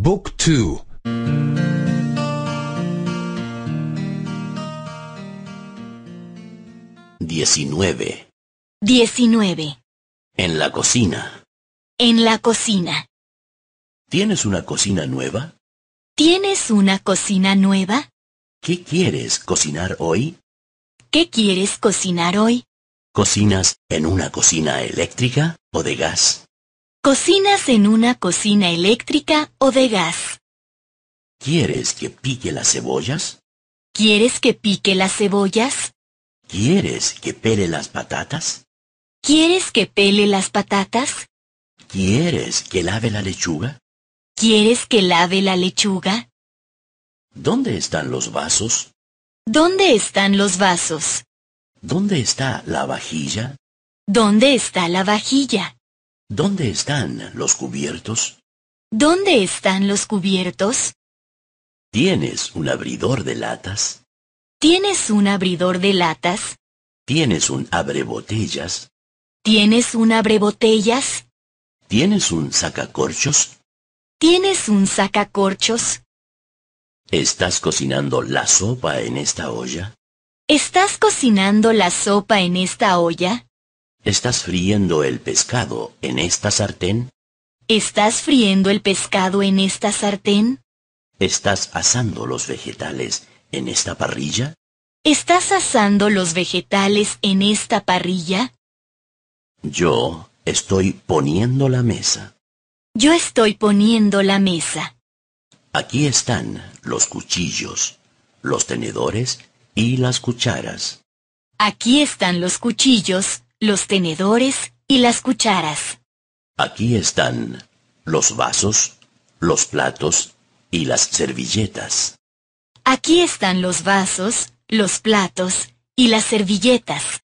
Book 2 19 19 En la cocina En la cocina ¿Tienes una cocina nueva? ¿Tienes una cocina nueva? ¿Qué quieres cocinar hoy? ¿Qué quieres cocinar hoy? ¿Cocinas en una cocina eléctrica o de gas? Cocinas en una cocina eléctrica o de gas. ¿Quieres que pique las cebollas? ¿Quieres que pique las cebollas? ¿Quieres que pele las patatas? ¿Quieres que pele las patatas? ¿Quieres que lave la lechuga? ¿Quieres que lave la lechuga? ¿Dónde están los vasos? ¿Dónde están los vasos? ¿Dónde está la vajilla? ¿Dónde está la vajilla? ¿Dónde están los cubiertos? ¿Dónde están los cubiertos? ¿Tienes un abridor de latas? ¿Tienes un abridor de latas? ¿Tienes un abrebotellas? ¿Tienes un abrebotellas? ¿Tienes un sacacorchos? ¿Tienes un sacacorchos? ¿Estás cocinando la sopa en esta olla? ¿Estás cocinando la sopa en esta olla? ¿Estás friendo el pescado en esta sartén? ¿Estás friendo el pescado en esta sartén? ¿Estás asando los vegetales en esta parrilla? ¿Estás asando los vegetales en esta parrilla? Yo estoy poniendo la mesa. Yo estoy poniendo la mesa. Aquí están los cuchillos, los tenedores y las cucharas. Aquí están los cuchillos, los tenedores y las cucharas. Aquí están los vasos, los platos y las servilletas. Aquí están los vasos, los platos y las servilletas.